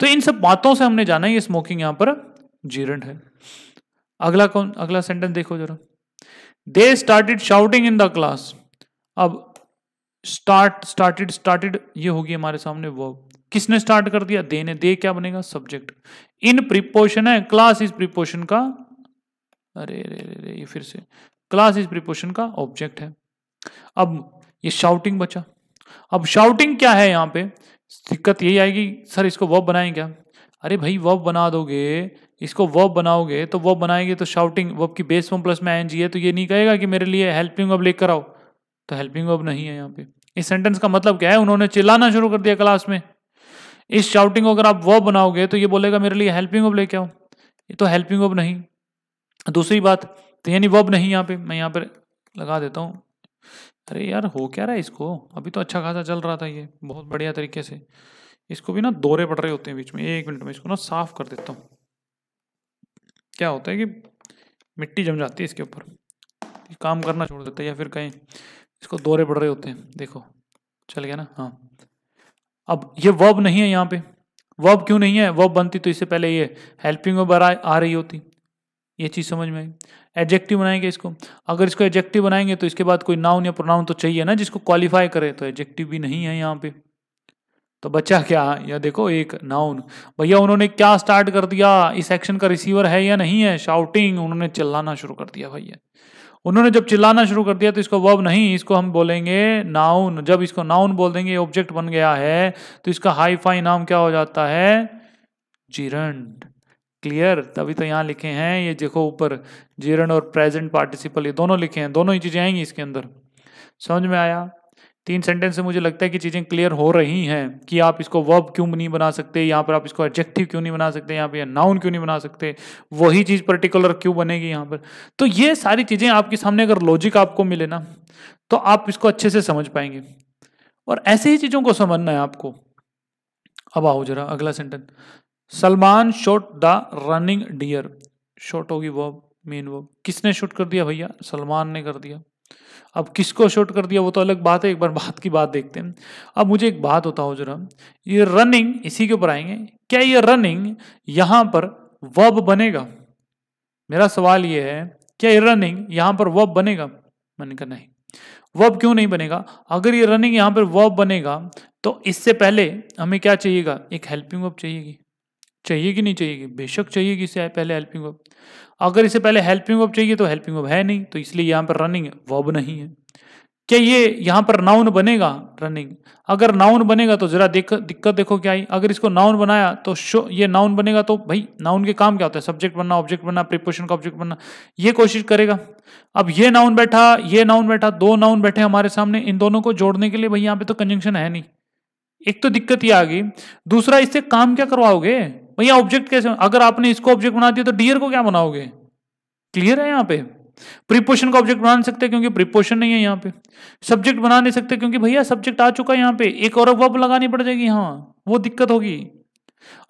तो इन सब बातों से हमने जाना है ये स्मोकिंग यहाँ पर जीरंट है अगला कौन अगला सेंटेंस देखो जरा they started shouting in the class अब स्टार्ट स्टार्टेड स्टार्टेड ये होगी हमारे सामने वर्ब किसने स्टार्ट कर दिया दे ने दे क्या बनेगा सब्जेक्ट इन प्रिपोशन है क्लास इज प्रिपोशन का अरे अरे रे ये फिर से क्लास इज प्रिपोशन का ऑब्जेक्ट है अब ये शाउटिंग बचा अब शाउटिंग क्या है यहाँ पे दिक्कत यही आएगी सर इसको वर्ब बनाएं क्या अरे भाई वर्ब बना दोगे इसको वर्ब बनाओगे तो वर्ब बनाएंगे तो शाउटिंग वर्ब की बेस फॉर्म प्लस में आएंगी है तो ये नहीं कहेगा कि मेरे लिए हेल्पिंग अब लेकर आओ तो हेल्पिंग वर्ब नहीं है यहाँ पे इस सेंटेंस का मतलब क्या है उन्होंने चिल्लाना शुरू कर दिया क्लास में इस शाउटिंग को अगर आप वर्ब बनाओगे तो ये बोलेगा मेरे लिए हेल्पिंग वर्ब लेके आओ ये तो हेल्पिंग वर्ब नहीं दूसरी बात तो यानी वर्ब नहीं यहाँ पे मैं यहाँ पर लगा देता हूँ अरे यार हो क्या रहा है इसको अभी तो अच्छा खासा चल रहा था ये बहुत बढ़िया तरीके से इसको भी ना दौरे पड़ रहे होते हैं बीच में एक मिनट में इसको ना साफ कर देता हूँ क्या होता है कि मिट्टी जम जाती है इसके ऊपर काम करना छोड़ देता है या फिर कहीं इसको दोहरे पड़ रहे होते हैं देखो चल गया ना हाँ अब ये वर्ब नहीं है यहाँ पे वर्ब क्यों नहीं है वर्ब बनती तो इससे पहले ये हेल्पिंग वर्ब आ रही होती ये चीज़ समझ में आई एडजेक्टिव बनाएंगे इसको अगर इसको एडजेक्टिव बनाएंगे तो इसके बाद कोई नाउन या प्रोनाउन तो चाहिए ना जिसको क्वालिफाई करे तो एडजेक्टिव भी नहीं है यहाँ पे तो बच्चा क्या यह देखो एक नाउन भैया उन्होंने क्या स्टार्ट कर दिया इस एक्शन का रिसीवर है या नहीं है शाउटिंग उन्होंने चिल्लाना शुरू कर दिया भैया उन्होंने जब चिल्लाना शुरू कर दिया तो इसको वर्ब नहीं इसको हम बोलेंगे नाउन जब इसको नाउन बोल देंगे ऑब्जेक्ट बन गया है तो इसका हाई फाई नाम क्या हो जाता है जीरंड क्लियर तभी तो यहाँ लिखे हैं ये देखो ऊपर जीरंड और प्रेजेंट पार्टिसिपल ये दोनों लिखे हैं दोनों ही चीज़ें आएंगी इसके अंदर समझ में आया तीन सेंटेंस से मुझे लगता है कि चीज़ें क्लियर हो रही हैं कि आप इसको वर्ब क्यों नहीं बना सकते यहाँ पर आप इसको एडजेक्टिव क्यों नहीं बना सकते यहाँ पर नाउन क्यों नहीं बना सकते वही चीज़ पर्टिकुलर क्यों बनेगी यहाँ पर तो ये सारी चीज़ें आपके सामने अगर लॉजिक आपको मिले ना तो आप इसको अच्छे से समझ पाएंगे और ऐसे ही चीज़ों को समझना है आपको अब आओ जरा अगला sentence Salman shot the running deer shot होगी वर्ब मेन वर्ब किसने शूट कर दिया भैया सलमान ने कर दिया अब किसको शॉट कर दिया वो तो अलग बात है एक बार बात की बात देखते हैं अब मुझे एक बात बताओ जरा ये रनिंग इसी के ऊपर आएंगे क्या ये रनिंग यहां पर वब बनेगा मेरा सवाल ये है क्या ये रनिंग यहां पर वब बनेगा मैंने कहा नहीं वब क्यों नहीं बनेगा अगर ये रनिंग यहां पर वब बनेगा तो इससे पहले हमें क्या चाहिएगा एक हेल्पिंग वब चाहिएगी चाहिए कि नहीं चाहिएगी बेशक चाहिएगी इससे पहले हेल्पिंग वब अगर इसे पहले हेल्पिंग वर्ब चाहिए तो हेल्पिंग वर्ब है नहीं तो इसलिए यहाँ पर रनिंग वर्ब नहीं है क्या ये यहाँ पर नाउन बनेगा रनिंग अगर नाउन बनेगा तो जरा देख दिक्कत देखो क्या आई अगर इसको नाउन बनाया तो शो ये नाउन बनेगा तो भाई नाउन के काम क्या होता है सब्जेक्ट बनना ऑब्जेक्ट बनना प्रिपोशन का ऑब्जेक्ट बनना ये कोशिश करेगा अब ये नाउन बैठा ये नाउन बैठा दो नाउन बैठे हमारे सामने इन दोनों को जोड़ने के लिए भाई यहाँ पे तो कंजंक्शन है नहीं एक तो दिक्कत ये आ गई दूसरा इससे काम क्या करवाओगे भैया ऑब्जेक्ट कैसे अगर आपने इसको ऑब्जेक्ट बना दिया तो डियर को क्या बनाओगे क्लियर है यहाँ पे प्रिपोशन का ऑब्जेक्ट बना नहीं सकते क्योंकि प्रिपोशन नहीं है यहाँ पे सब्जेक्ट बना नहीं सकते क्योंकि भैया सब्जेक्ट आ चुका है यहाँ पे एक और वब लगानी पड़ जाएगी हाँ वो दिक्कत होगी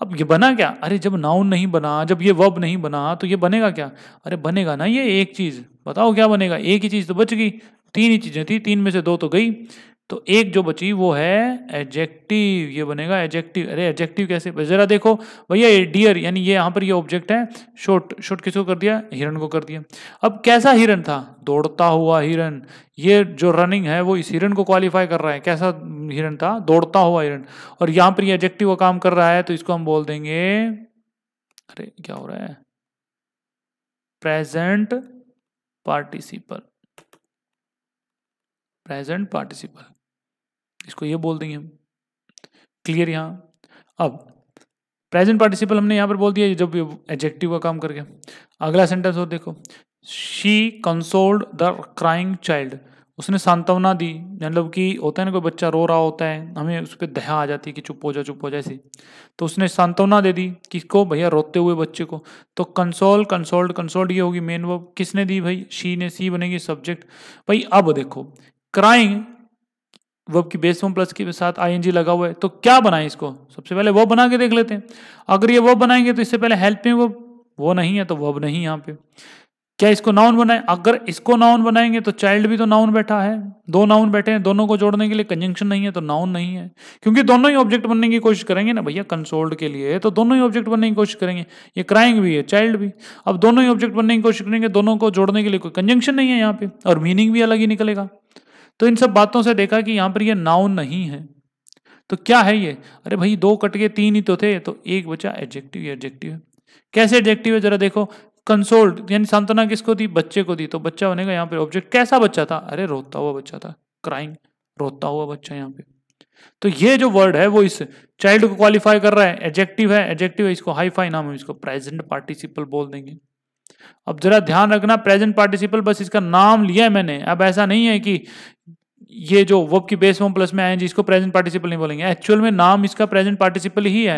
अब ये बना क्या अरे जब नाउन नहीं बना जब ये वब नहीं बना तो ये बनेगा क्या अरे बनेगा ना ये एक चीज बताओ क्या बनेगा एक ही चीज तो बच गई तीन ही चीजें थी तीन में से दो तो गई तो एक जो बची वो है एजेक्टिव ये बनेगा एजेक्टिव अरे एजेक्टिव कैसे जरा देखो भैया ये डियर यानी ये यहाँ पर ये ऑब्जेक्ट है शोट शोट किसको कर दिया हिरण को कर दिया अब कैसा हिरण था दौड़ता हुआ हिरण ये जो रनिंग है वो इस हिरण को क्वालिफाई कर रहा है कैसा हिरण था दौड़ता हुआ हिरण और यहाँ पर ये एजेक्टिव का काम कर रहा है तो इसको हम बोल देंगे अरे क्या हो रहा है प्रेजेंट पार्टिसिपल प्रेजेंट पार्टिसिपल इसको ये बोल देंगे हम क्लियर यहाँ अब प्रेजेंट पार्टिसिपल हमने यहाँ पर बोल दिया जब एडजेक्टिव का काम करके अगला सेंटेंस और देखो she consoled the crying child उसने सांत्वना दी मतलब कि होता है ना कोई बच्चा रो रहा होता है हमें उस पर दया आ जाती है कि चुप हो जा चुप हो जा ऐसी तो उसने सांत्वना दे दी किसको भैया रोते हुए बच्चे को तो कंसोल कंसोल्ड कंसोल्ड ये होगी मेन वर्ब किसने दी भाई शी ने सी बनेगी सब्जेक्ट भाई अब देखो क्राइंग वर्ब की बेस फॉर्म प्लस के साथ आईएनजी लगा हुआ है तो क्या बनाए इसको सबसे पहले वर्ब बना के देख लेते हैं अगर ये वर्ब बनाएंगे तो इससे पहले हेल्प में वो वो नहीं है तो वर्ब नहीं यहाँ पे क्या इसको नाउन बनाए अगर इसको नाउन बनाएंगे तो चाइल्ड भी तो नाउन बैठा है दो नाउन बैठे हैं दोनों को जोड़ने के लिए कंजंक्शन नहीं है तो नाउन नहीं है क्योंकि दोनों ही ऑब्जेक्ट बनने की कोशिश करेंगे ना भैया कंसोल्ड के लिए तो दोनों ही ऑब्जेक्ट बनने की कोशिश करेंगे ये क्राइंग भी है चाइल्ड भी अब दोनों ही ऑब्जेक्ट बनने की कोशिश करेंगे दोनों को जोड़ने के लिए कोई कंजंक्शन नहीं है यहाँ पे और मीनिंग भी अलग ही निकलेगा तो इन सब बातों से देखा कि यहां पर ये नाउन नहीं है तो क्या है ये अरे भाई दो कट के तीन ही तो थे तो एक बचा एडजेक्टिव एडजेक्टिव कैसे एडजेक्टिव है जरा देखो कंसोल्ड यानी सांत्वना किसको दी बच्चे को दी तो बच्चा होने का यहाँ पे ऑब्जेक्ट कैसा बच्चा था अरे रोता हुआ बच्चा था क्राइंग रोता हुआ बच्चा यहाँ पे तो ये जो वर्ड है वो इस चाइल्ड को क्वालिफाई कर रहा है एडजेक्टिव है एडजेक्टिव है इसको फाई नाम है इसको प्रेजेंट पार्टिसिपल बोल देंगे अब जरा ध्यान रखना प्रेजेंट पार्टिसिपल बस इसका नाम लिया है मैंने अब ऐसा नहीं है कि ये जो वर्ब की बेस फॉर्म प्लस में आए आई इसको प्रेजेंट पार्टिसिपल नहीं बोलेंगे एक्चुअल में नाम इसका प्रेजेंट पार्टिसिपल ही है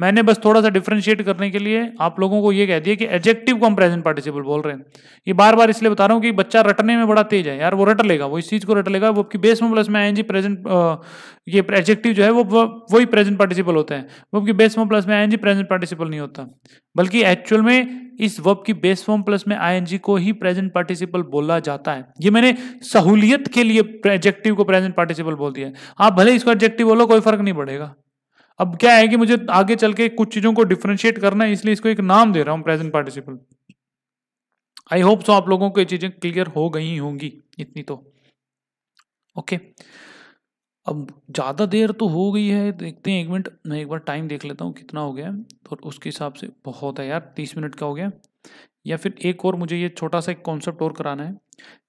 मैंने बस थोड़ा सा डिफ्रेंशिएट करने के लिए आप लोगों को ये कह दिया कि एडजेक्टिव को हम प्रेजेंट पार्टिसिपल बोल रहे हैं ये बार बार इसलिए बता रहा हूँ कि बच्चा रटने में बड़ा तेज है यार वो रट लेगा वो इस चीज़ को रट लेगा वर्ब की बेस फॉर्म प्लस में आए जी प्रेजेंट ये एडजेक्टिव जो है वो वही प्रेजेंट पार्टिसिपल होता है वर्ब की बेस फॉर्म प्लस में आए जी प्रेजेंट पार्टिसिपल नहीं होता बल्कि एक्चुअल में इस वर्ब की बेस फॉर्म प्लस में आईएनजी को ही प्रेजेंट पार्टिसिपल बोला जाता है ये मैंने सहूलियत के लिए एडजेक्टिव को प्रेजेंट पार्टिसिपल बोल दिया है आप हाँ, भले इसको एडजेक्टिव बोलो कोई फर्क नहीं पड़ेगा अब क्या है कि मुझे आगे चल के कुछ चीजों को डिफ्रेंशिएट करना है इसलिए इसको एक नाम दे रहा हूं present participle I hope so आप लोगों को ये चीजें क्लियर हो गई होंगी इतनी तो ओके okay. अब ज़्यादा देर तो हो गई है देखते हैं एक मिनट मैं एक बार टाइम देख लेता हूँ कितना हो गया तो उसके हिसाब से बहुत है यार तीस मिनट का हो गया या फिर एक और मुझे ये छोटा सा एक कॉन्सेप्ट और कराना है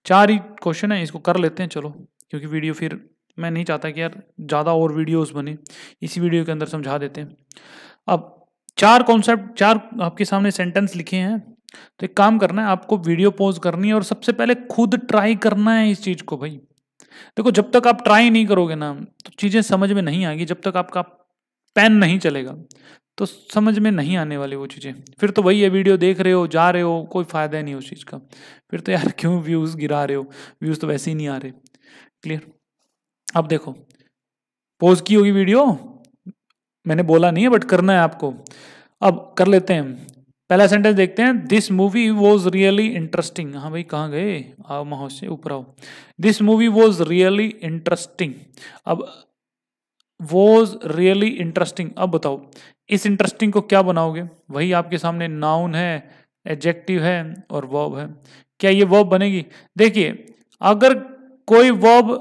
चार ही क्वेश्चन है इसको कर लेते हैं चलो क्योंकि वीडियो फिर मैं नहीं चाहता कि यार ज़्यादा और वीडियोज़ बने इसी वीडियो के अंदर समझा देते हैं अब चार कॉन्सेप्ट चार आपके सामने सेंटेंस लिखे हैं तो एक काम करना है आपको वीडियो पॉज करनी है और सबसे पहले खुद ट्राई करना है इस चीज़ को भाई देखो जब तक आप ट्राई नहीं करोगे ना तो चीज़ें समझ में नहीं आएगी जब तक आपका पेन नहीं चलेगा तो समझ में नहीं आने वाली वो चीज़ें फिर तो वही है वीडियो देख रहे हो जा रहे हो कोई फ़ायदा नहीं उस चीज़ का फिर तो यार क्यों व्यूज़ गिरा रहे हो व्यूज़ तो वैसे ही नहीं आ रहे क्लियर अब देखो पोज की होगी वीडियो मैंने बोला नहीं है बट करना है आपको अब कर लेते हैं पहला सेंटेंस देखते हैं this movie was really interesting हाँ भाई कहाँ गए आओ महोश से ऊपर आओ this movie was really interesting अब वॉज रियली इंटरेस्टिंग अब बताओ इस इंटरेस्टिंग को क्या बनाओगे वही आपके सामने नाउन है एडजेक्टिव है और वर्ब है क्या ये वर्ब बनेगी देखिए अगर कोई वर्ब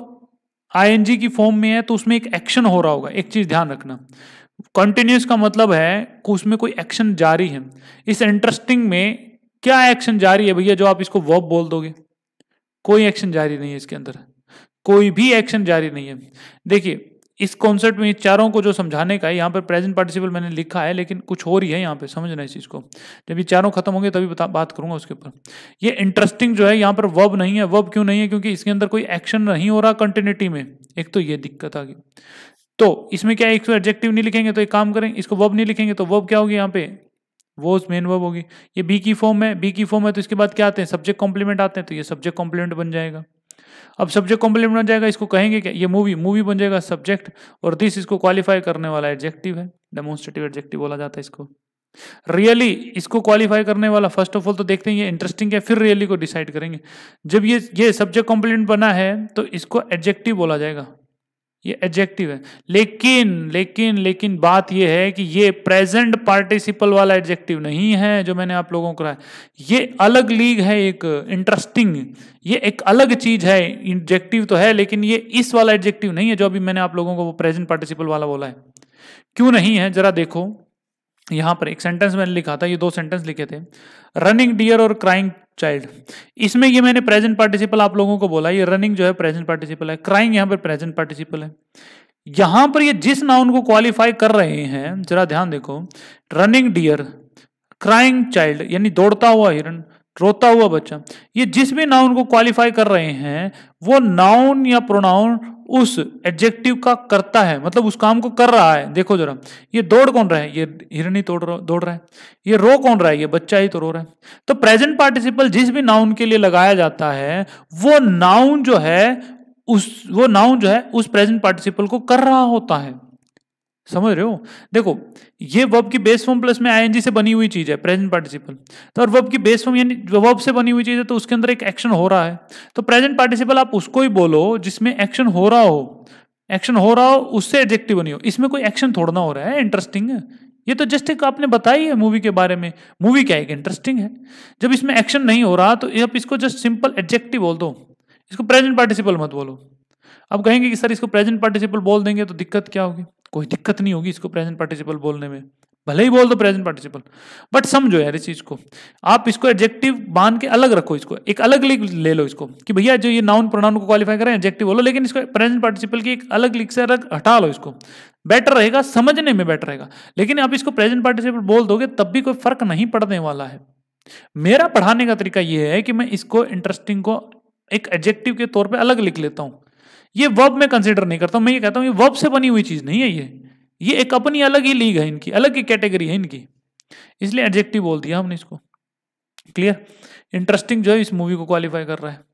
आईएनजी की फॉर्म में है तो उसमें एक एक्शन हो रहा होगा एक चीज ध्यान रखना कंटिन्यूस का मतलब है उसमें कोई एक्शन जारी है इस इंटरेस्टिंग में क्या एक्शन जारी है भैया जो आप इसको वर्ब बोल दोगे कोई एक्शन जारी नहीं है इसके अंदर कोई भी एक्शन जारी नहीं है देखिए इस कॉन्सेप्ट में चारों को जो समझाने का है यहाँ पर प्रेजेंट पार्टिसिपल मैंने लिखा है लेकिन कुछ हो रही है यहाँ पे समझना इस चीज़ को जब ये चारों खत्म होंगे तभी बता बात करूंगा उसके ऊपर ये इंटरेस्टिंग जो है यहाँ पर वर्ब नहीं है वर्ब क्यों नहीं है क्योंकि इसके अंदर कोई एक्शन नहीं हो रहा कंटिन्यूटी में एक तो ये दिक्कत आ गई तो इसमें क्या है इसको तो एडजेक्टिव नहीं लिखेंगे तो एक काम करें इसको वब नहीं लिखेंगे तो वब क्या होगी यहाँ पे वो मेन वर्ब होगी ये बी की फॉर्म है बी की फॉर्म है तो इसके बाद क्या आते हैं सब्जेक्ट कॉम्प्लीमेंट आते हैं तो ये सब्जेक्ट कॉम्प्लीमेंट बन जाएगा अब सब्जेक्ट कॉम्प्लीमेंट बन जाएगा इसको कहेंगे क्या ये मूवी मूवी बन जाएगा सब्जेक्ट और दिस इसको क्वालिफाई करने वाला एडजेक्टिव है डेमोन्स्ट्रेटिव एडजेक्टिव बोला जाता है इसको रियली इसको क्वालिफाई करने वाला फर्स्ट ऑफ ऑल तो देखते हैं ये इंटरेस्टिंग है फिर रियली को डिसाइड करेंगे जब ये ये सब्जेक्ट कॉम्प्लीमेंट बना है तो इसको एडजेक्टिव बोला जाएगा ये एडजेक्टिव है लेकिन लेकिन लेकिन बात यह है कि ये प्रेजेंट पार्टिसिपल वाला एडजेक्टिव नहीं है जो मैंने आप लोगों को कहा ये अलग लीग है एक इंटरेस्टिंग ये एक अलग चीज है एडजेक्टिव तो है लेकिन ये इस वाला एडजेक्टिव नहीं है जो अभी मैंने आप लोगों को वो प्रेजेंट पार्टिसिपल वाला बोला है क्यों नहीं है जरा देखो यहां पर एक सेंटेंस मैंने लिखा था ये दो सेंटेंस लिखे थे रनिंग डियर और क्राइंग चाइल्ड इसमें ये मैंने प्रेजेंट पार्टिसिपल आप लोगों को बोला ये रनिंग जो है प्रेजेंट पार्टिसिपल है क्राइंग यहां पर प्रेजेंट पार्टिसिपल है यहां पर ये जिस नाउन को क्वालिफाई कर रहे हैं जरा ध्यान देखो रनिंग डियर क्राइंग चाइल्ड यानी दौड़ता हुआ हिरण रोता हुआ बच्चा ये जिस भी नाउन को क्वालिफाई कर रहे हैं वो नाउन या प्रोनाउन उस एडजेक्टिव का करता है मतलब उस काम को कर रहा है देखो जरा ये दौड़ कौन रहा है ये हिरणी तोड़ दौड़ रहा है ये रो कौन रहा है ये बच्चा ही तो रो रहा है तो प्रेजेंट पार्टिसिपल जिस भी नाउन के लिए लगाया जाता है वो नाउन जो है उस वो नाउन जो है उस प्रेजेंट पार्टिसिपल को कर रहा होता है समझ रहे हो देखो ये वर्ब की बेस फॉर्म प्लस में आईएनजी से बनी हुई चीज है प्रेजेंट पार्टिसिपल तो और वर्ब की बेस फॉर्म यानी वर्ब से बनी हुई चीज है तो उसके अंदर एक एक्शन हो रहा है तो प्रेजेंट पार्टिसिपल आप उसको ही बोलो जिसमें एक्शन हो रहा हो एक्शन हो रहा हो उससे एडजेक्टिव बनी हो इसमें कोई एक्शन थोड़ा ना हो रहा है इंटरेस्टिंग है ये तो जस्ट एक आपने बताई है मूवी के बारे में मूवी क्या है इंटरेस्टिंग है जब इसमें एक्शन नहीं हो रहा तो आप इसको जस्ट सिंपल एडजेक्टिव बोल दो इसको प्रेजेंट पार्टिसिपल मत बोलो अब कहेंगे कि सर इसको प्रेजेंट पार्टिसिपल बोल देंगे तो दिक्कत क्या होगी कोई दिक्कत नहीं होगी इसको प्रेजेंट पार्टिसिपल बोलने में भले ही बोल दो प्रेजेंट पार्टिसिपल बट समझो यार इस चीज को आप इसको एडजेक्टिव बांध के अलग रखो इसको एक अलग लिख ले लो इसको कि भैया जो ये नाउन प्रोनाउन को क्वालिफाई करें एडजेक्टिव बोलो लेकिन इसको प्रेजेंट पार्टिसिपल की एक अलग लिख से अलग हटा लो इसको बेटर रहेगा समझने में बेटर रहेगा लेकिन आप इसको प्रेजेंट पार्टिसिपल बोल दोगे तब भी कोई फर्क नहीं पड़ने वाला है मेरा पढ़ाने का तरीका यह है कि मैं इसको इंटरेस्टिंग को एक एडजेक्टिव के तौर पे अलग लिख लेता हूँ ये वर्ब में कंसिडर नहीं करता हूं मैं ये कहता हूं ये वर्ब से बनी हुई चीज नहीं है ये ये एक अपनी अलग ही लीग है इनकी अलग ही कैटेगरी है इनकी इसलिए एडजेक्टिव बोल दिया हमने इसको क्लियर इंटरेस्टिंग जो है इस मूवी को क्वालिफाई कर रहा है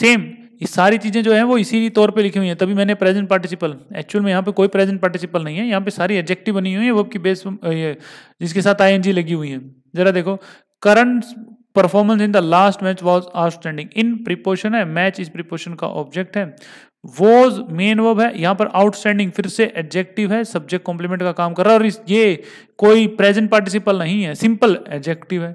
सेम ये सारी चीज़ें जो है वो इसी तौर पे लिखी हुई है तभी मैंने प्रेजेंट पार्टिसिपल एक्चुअल में यहाँ पे कोई प्रेजेंट पार्टिसिपल नहीं है यहाँ पे सारी एडजेक्टिव बनी हुई है वर्ब की बेस ये जिसके साथ आई लगी हुई है जरा देखो current performance in the last match was outstanding in preposition है मैच इस प्रिपोर्शन का ऑब्जेक्ट है वोज मेन वर्ब है यहां पर आउटस्टैंडिंग फिर से एडजेक्टिव है सब्जेक्ट कॉम्प्लीमेंट का काम कर रहा है और ये कोई प्रेजेंट पार्टिसिपल नहीं है सिंपल एडजेक्टिव है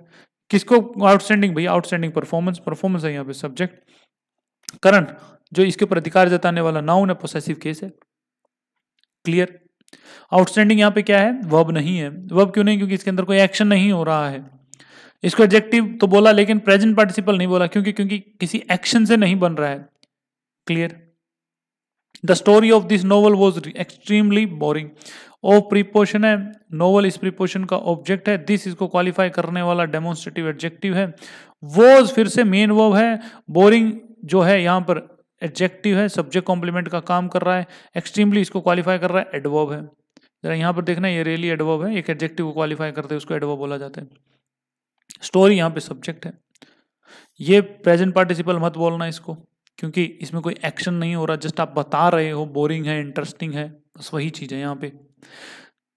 किसको आउटस्टैंडिंग भैया आउटस्टैंडिंग परफॉर्मेंस परफॉर्मेंस है यहाँ पे सब्जेक्ट करंट जो इसके ऊपर अधिकार जताने वाला नाउन है पोसेसिव केस है क्लियर आउटस्टैंडिंग यहाँ पे क्या है वर्ब नहीं है वर्ब क्यों नहीं क्योंकि इसके अंदर कोई एक्शन नहीं हो रहा है इसको एडजेक्टिव तो बोला लेकिन प्रेजेंट पार्टिसिपल नहीं बोला क्योंकि क्योंकि किसी एक्शन से नहीं बन रहा है clear the story of this novel was extremely boring of preposition है नॉवल इस प्रीपोशन का ऑब्जेक्ट है दिस इसको क्वालिफाई करने वाला डेमोन्स्ट्रेटिव एडजेक्टिव है वोज फिर से मेन वर्ब है बोरिंग जो है यहाँ पर एडजेक्टिव है सब्जेक्ट कॉम्प्लीमेंट का काम कर रहा है एक्सट्रीमली इसको क्वालिफाई कर रहा है एडवर्ब है जरा यहाँ पर देखना ये रियली एडवर्ब है एक एडजेक्टिव को क्वालिफाई करते हैं उसको एडवर्ब बोला जाता है स्टोरी यहाँ पे सब्जेक्ट है ये प्रेजेंट पार्टिसिपल मत बोलना इसको क्योंकि इसमें कोई एक्शन नहीं हो रहा जस्ट आप बता रहे हो बोरिंग है इंटरेस्टिंग है बस वही चीज़ है यहाँ पे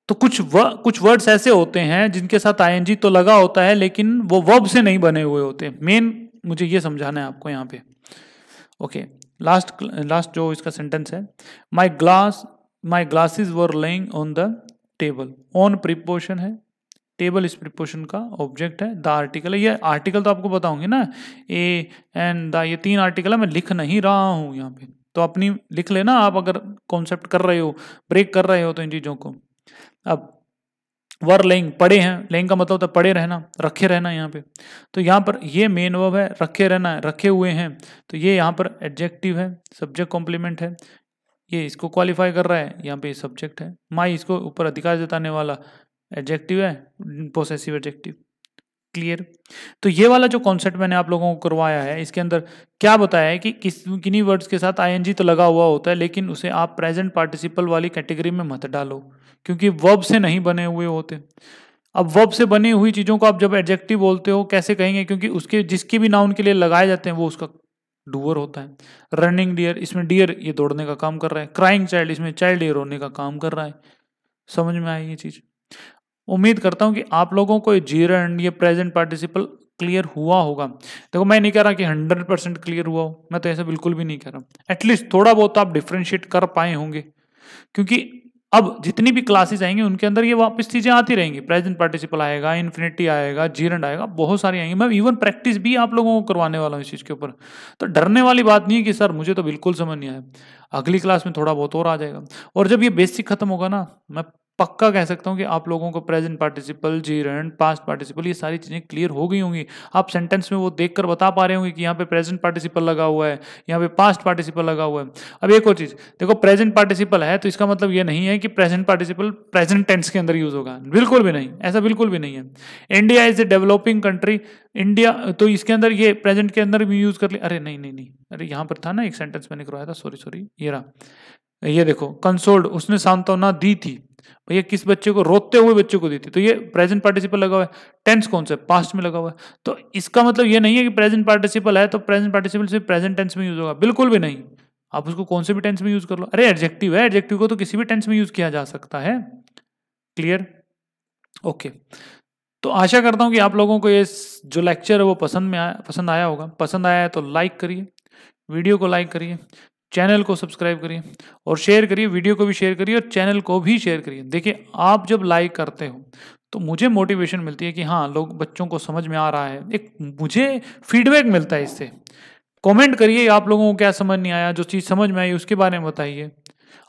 तो कुछ व, कुछ वर्ड्स ऐसे होते हैं जिनके साथ आई तो लगा होता है लेकिन वो वर्ब से नहीं बने हुए होते मेन मुझे ये समझाना है आपको यहाँ पे ओके लास्ट लास्ट जो इसका सेंटेंस है my glass my glasses were lying on the table on preposition है टेबल इस प्रिपोर्शन का ऑब्जेक्ट है द आर्टिकल है ये आर्टिकल तो आपको बताऊंगी ना ए एंड द ये तीन आर्टिकल है मैं लिख नहीं रहा हूँ यहाँ पे तो अपनी लिख लेना आप अगर कॉन्सेप्ट कर रहे हो ब्रेक कर रहे हो तो इन चीज़ों को अब वर लेंग पढ़े हैं लेंग का मतलब होता है पढ़े रहना रखे रहना यहाँ पे तो यहाँ पर ये मेन वर्ब है रखे रहना है रखे हुए हैं तो ये यहाँ पर एडजेक्टिव है सब्जेक्ट कॉम्प्लीमेंट है ये इसको क्वालिफाई कर रहा है यहाँ पे सब्जेक्ट है माई इसको ऊपर अधिकार जताने वाला एडजेक्टिव है पोसेसिव एडजेक्टिव क्लियर तो ये वाला जो कॉन्सेप्ट मैंने आप लोगों को करवाया है इसके अंदर क्या बताया है कि किस किन्हीं वर्ड्स के साथ आईएनजी तो लगा हुआ होता है लेकिन उसे आप प्रेजेंट पार्टिसिपल वाली कैटेगरी में मत डालो क्योंकि वर्ब से नहीं बने हुए होते अब वर्ब से बनी हुई चीज़ों को आप जब एडजेक्टिव बोलते हो कैसे कहेंगे क्योंकि उसके जिसके भी नाउन के लिए लगाए जाते हैं वो उसका डूअर होता है रनिंग डियर इसमें डियर ये दौड़ने का काम कर रहा है क्राइंग चाइल्ड इसमें चाइल्ड ये रोने का काम कर रहा है समझ में आई ये चीज़ उम्मीद करता हूँ कि आप लोगों को जीरो एंड ये प्रेजेंट पार्टिसिपल क्लियर हुआ होगा देखो मैं नहीं कह रहा कि हंड्रेड परसेंट क्लियर हुआ हो मैं तो ऐसा बिल्कुल भी नहीं कह रहा एटलीस्ट थोड़ा बहुत आप डिफ्रेंशिएट कर पाए होंगे क्योंकि अब जितनी भी क्लासेस आएंगी उनके अंदर ये वापस चीज़ें आती रहेंगी प्रेजेंट पार्टिसिपल आएगा इन्फिनिटी आएगा जीरण आएगा बहुत सारी आएंगी मैं इवन प्रैक्टिस भी आप लोगों को करवाने वाला हूँ इस चीज़ के ऊपर तो डरने वाली बात नहीं है कि सर मुझे तो बिल्कुल समझ नहीं आया अगली क्लास में थोड़ा बहुत और आ जाएगा और जब ये बेसिक खत्म होगा ना मैं पक्का कह सकता हूँ कि आप लोगों को present participle gerund past participle ये सारी चीज़ें क्लियर हो गई होंगी आप सेंटेंस में वो देख कर बता पा रहे होंगे कि यहाँ पे प्रेजेंट पार्टिसिपल लगा हुआ है यहाँ पे पास्ट पार्टिसिपल लगा हुआ है अब एक और चीज़ देखो प्रेजेंट पार्टिसिपल है तो इसका मतलब ये नहीं है कि प्रेजेंट पार्टिसिपल प्रेजेंट टेंस के अंदर यूज होगा बिल्कुल भी नहीं ऐसा बिल्कुल भी नहीं है India is a developing country India तो इसके अंदर ये प्रेजेंट के अंदर भी यूज कर लिया अरे नहीं नहीं नहीं अरे यहाँ पर था ना एक सेंटेंस मैंने करवाया था सॉरी सॉरी ये रहा ये देखो कंसोल्ड उसने सांत्वना दी थी भैया किस बच्चे को रोते हुए बच्चे को देती तो ये प्रेजेंट पार्टिसिपल लगा हुआ है टेंस कौन सा है पास्ट में लगा हुआ है तो इसका मतलब ये नहीं है कि प्रेजेंट पार्टिसिपल है तो प्रेजेंट पार्टिसिपल सिर्फ प्रेजेंट टेंस में यूज होगा बिल्कुल भी नहीं आप उसको कौन से भी टेंस में यूज कर लो अरे एडजेक्टिव है एडजेक्टिव को तो किसी भी टेंस में यूज किया जा सकता है क्लियर ओके तो आशा करता हूँ कि आप लोगों को ये जो लेक्चर है वो पसंद में आया पसंद आया होगा पसंद आया है तो लाइक करिए वीडियो को लाइक करिए चैनल को सब्सक्राइब करिए और शेयर करिए वीडियो को भी शेयर करिए और चैनल को भी शेयर करिए देखिए आप जब लाइक करते हो तो मुझे मोटिवेशन मिलती है कि हाँ लोग बच्चों को समझ में आ रहा है एक मुझे फीडबैक मिलता है इससे कमेंट करिए आप लोगों को क्या समझ नहीं आया जो चीज़ समझ में आई उसके बारे में बताइए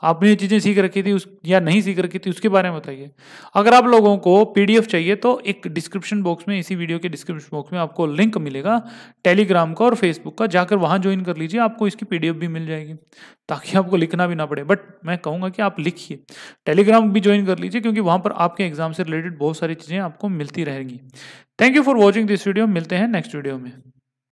आपने ये चीज़ें सीख रखी थी उस या नहीं सीख रखी थी उसके बारे में बताइए अगर आप लोगों को पीडीएफ चाहिए तो एक डिस्क्रिप्शन बॉक्स में इसी वीडियो के डिस्क्रिप्शन बॉक्स में आपको लिंक मिलेगा टेलीग्राम का और फेसबुक का जाकर वहाँ ज्वाइन कर लीजिए आपको इसकी पीडीएफ भी मिल जाएगी ताकि आपको लिखना भी ना पड़े बट मैं कहूँगा कि आप लिखिए टेलीग्राम भी ज्वाइन कर लीजिए क्योंकि वहाँ पर आपके एग्जाम से रिलेटेड बहुत सारी चीज़ें आपको मिलती रहेंगी thank you for watching this video मिलते हैं नेक्स्ट वीडियो में